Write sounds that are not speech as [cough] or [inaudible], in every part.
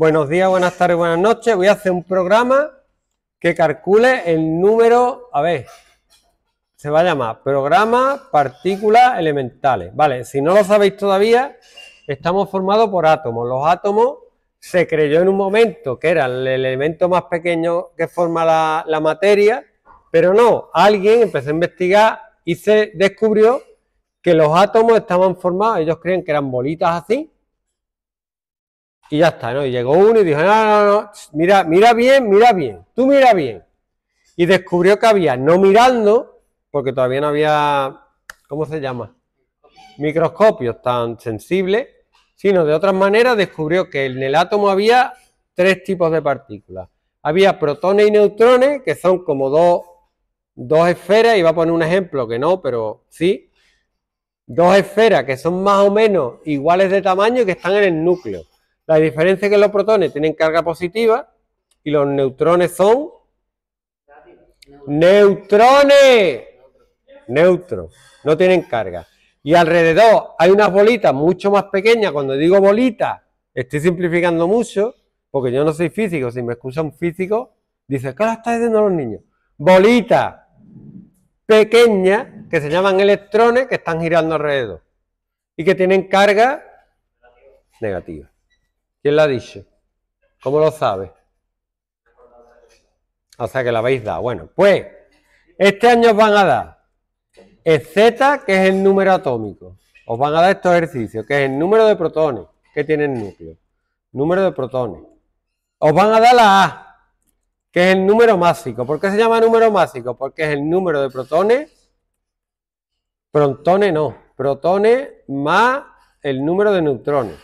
Buenos días, buenas tardes, buenas noches. Voy a hacer un programa que calcule el número, a ver, se va a llamar programa partículas elementales. Vale, si no lo sabéis todavía, estamos formados por átomos. Los átomos se creyó en un momento que era el elemento más pequeño que forma la, la materia, pero no, alguien empezó a investigar y se descubrió que los átomos estaban formados, ellos creen que eran bolitas así, y ya está, ¿no? Y llegó uno y dijo, no, no, no, mira, mira bien, mira bien, tú mira bien. Y descubrió que había, no mirando, porque todavía no había, ¿cómo se llama? Microscopios tan sensibles, sino de otras maneras descubrió que en el átomo había tres tipos de partículas. Había protones y neutrones, que son como dos, dos esferas, y va a poner un ejemplo que no, pero sí. Dos esferas que son más o menos iguales de tamaño y que están en el núcleo. La diferencia es que los protones tienen carga positiva y los neutrones son neutrones. Neutros. No tienen carga. Y alrededor hay unas bolitas mucho más pequeñas. Cuando digo bolita, estoy simplificando mucho, porque yo no soy físico. Si me escucha un físico, dice, ¿qué lo están diciendo los niños? Bolitas pequeña que se llaman electrones que están girando alrededor y que tienen carga negativa. ¿Quién la dice? ¿Cómo lo sabe? O sea que la habéis dado. Bueno, pues este año os van a dar Z, que es el número atómico. Os van a dar estos ejercicios, que es el número de protones que tiene el núcleo. Número de protones. Os van a dar la A, que es el número másico. ¿Por qué se llama número másico? Porque es el número de protones. Protones no, protones más el número de neutrones.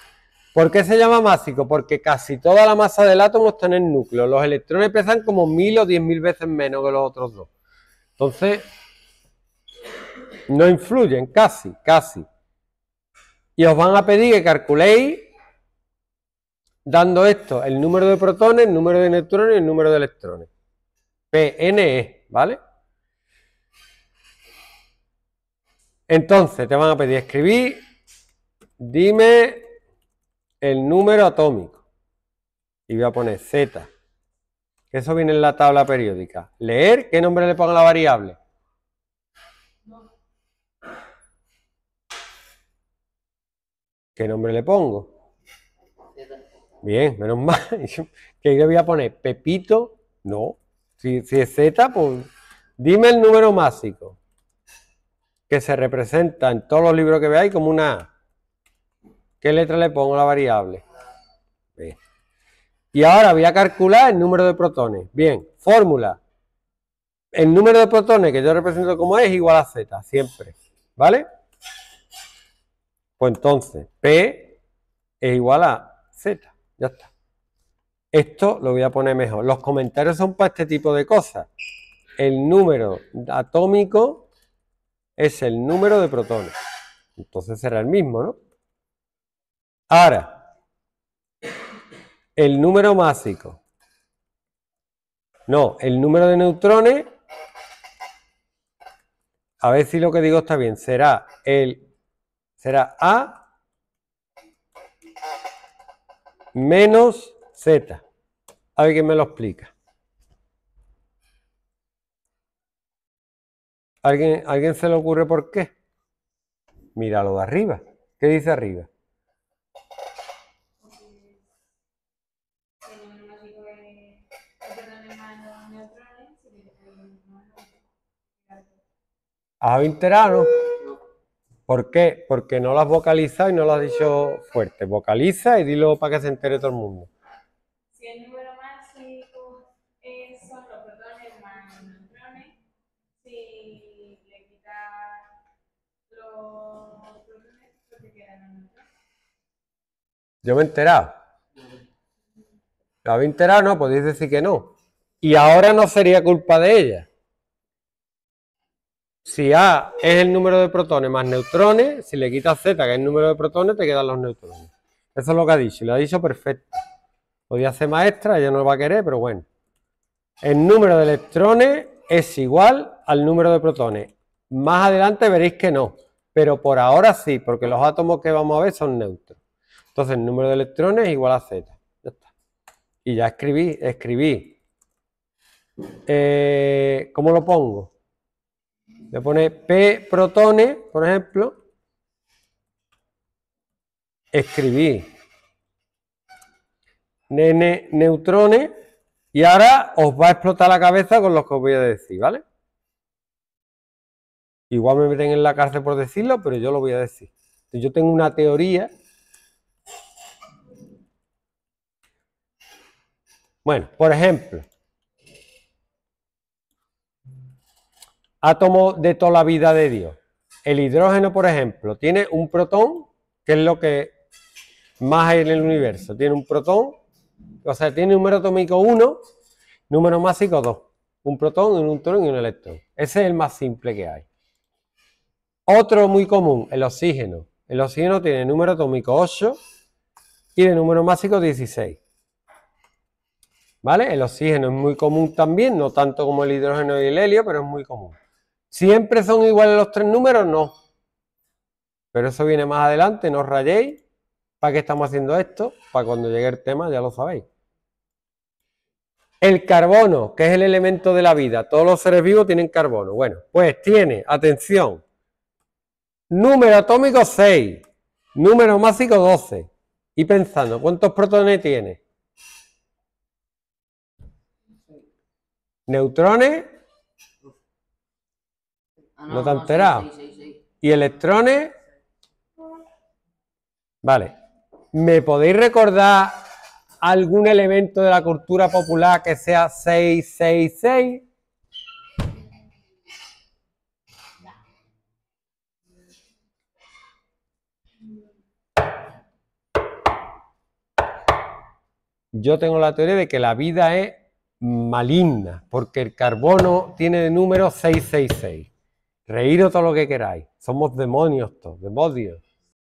¿Por qué se llama másico? Porque casi toda la masa del átomo está en el núcleo. Los electrones pesan como mil o diez mil veces menos que los otros dos. Entonces, no influyen, casi, casi. Y os van a pedir que calculéis, dando esto, el número de protones, el número de neutrones y el número de electrones. PNE, ¿vale? Entonces, te van a pedir escribir, dime el número atómico. Y voy a poner Z. eso viene en la tabla periódica. Leer, ¿qué nombre le pongo a la variable? ¿Qué nombre le pongo? Bien, menos mal. [laughs] que yo voy a poner Pepito. No. Si, es Z, pues dime el número másico. Que se representa en todos los libros que veáis como una ¿Qué letra le pongo a la variable? Y ahora voy a calcular el número de protones. Bien, fórmula. El número de protones que yo represento como e es igual a Z, siempre. ¿Vale? Pues entonces, P es igual a Z. Ya está. Esto lo voy a poner mejor. Los comentarios son para este tipo de cosas. El número atómico es el número de protones. Entonces será el mismo, ¿no? Ahora, el número másico. No, el número de neutrones. A ver si lo que digo está bien. Será el. Será A menos Z. A me lo explica. ¿Alguien, ¿Alguien se le ocurre por qué? Míralo de arriba. ¿Qué dice arriba? ¿Has interano? ¿Por qué? Porque no lo has vocalizado y no lo has dicho fuerte. Vocaliza y dilo para que se entere todo el mundo. Si el número mágico es, son los protones más neutrones, si le quitas los protones, lo que quedan los neutrones. Yo me he enterado. ¿Lo habéis enterado? No, podéis decir que no y ahora no sería culpa de ella. Si A es el número de protones más neutrones, si le quitas Z, que es el número de protones, te quedan los neutrones. Eso es lo que ha dicho, y lo ha dicho perfecto. Podía hacer maestra, ella no lo va a querer, pero bueno. El número de electrones es igual al número de protones. Más adelante veréis que no, pero por ahora sí, porque los átomos que vamos a ver son neutros. Entonces el número de electrones es igual a Z. Ya está. Y ya escribí, escribí eh, ¿cómo lo pongo? Le pone P protones, por ejemplo, escribí nene neutrones y ahora os va a explotar la cabeza con lo que os voy a decir, ¿vale? Igual me meten en la cárcel por decirlo, pero yo lo voy a decir. Yo tengo una teoría. Bueno, por ejemplo, átomo de toda la vida de Dios. El hidrógeno, por ejemplo, tiene un protón, que es lo que más hay en el universo. Tiene un protón, o sea, tiene número atómico 1, número másico 2. Un protón, un neutrón y un electrón. Ese es el más simple que hay. Otro muy común, el oxígeno. El oxígeno tiene número atómico 8 y de número másico 16. ¿Vale? El oxígeno es muy común también, no tanto como el hidrógeno y el helio, pero es muy común. ¿Siempre son iguales los tres números? No. Pero eso viene más adelante, no os rayéis. ¿Para qué estamos haciendo esto? Para cuando llegue el tema ya lo sabéis. El carbono, que es el elemento de la vida. Todos los seres vivos tienen carbono. Bueno, pues tiene, atención, número atómico 6, número másico 12. Y pensando, ¿cuántos protones tiene? Neutrones Ah, no, te has enterado. ¿Y electrones? Vale. ¿Me podéis recordar algún elemento de la cultura popular que sea 666? Yo tengo la teoría de que la vida es maligna, porque el carbono tiene de número 666. Reíros todo lo que queráis. Somos demonios todos, demonios.